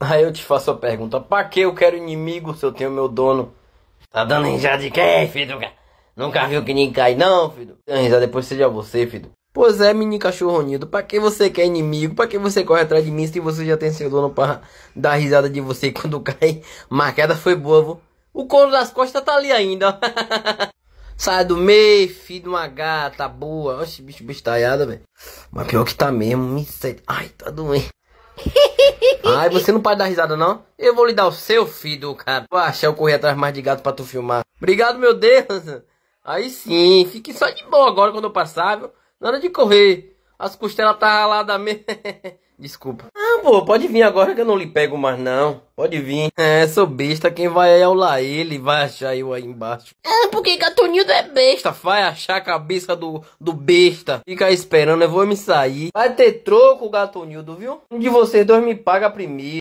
Aí eu te faço a pergunta: pra que eu quero inimigo se eu tenho meu dono? Tá dando risada de quem, filho? Nunca viu que nem cai, não, filho? Risada depois seja você, filho. Pois é, menino cachorro unido, pra que você quer inimigo? Pra que você corre atrás de mim se você já tem seu dono pra dar risada de você quando cai? Mas queda foi boa, vô. O couro das costas tá ali ainda. Sai do meio, filho de uma gata boa. Oxe, bicho bestalhada, velho. Mas pior que tá mesmo, miséria. Ai, tá doendo. Ai, você não pode dar risada, não? Eu vou lhe dar o seu filho, cara. Vou achar eu correr atrás mais de gato pra tu filmar. Obrigado, meu Deus. Aí sim, fique só de boa agora quando eu passar, viu? Na hora de correr. As costelas tá da mesmo. Desculpa. Ah, pô, pode vir agora que eu não lhe pego mais, não. Pode vir. É, sou besta. Quem vai aular é ele vai achar eu aí embaixo. Ah, porque Gatunildo é besta. Vai achar a cabeça do, do besta. Fica esperando, eu vou me sair. Vai ter troco, Gatunildo, viu? Um de vocês dois me paga primeiro.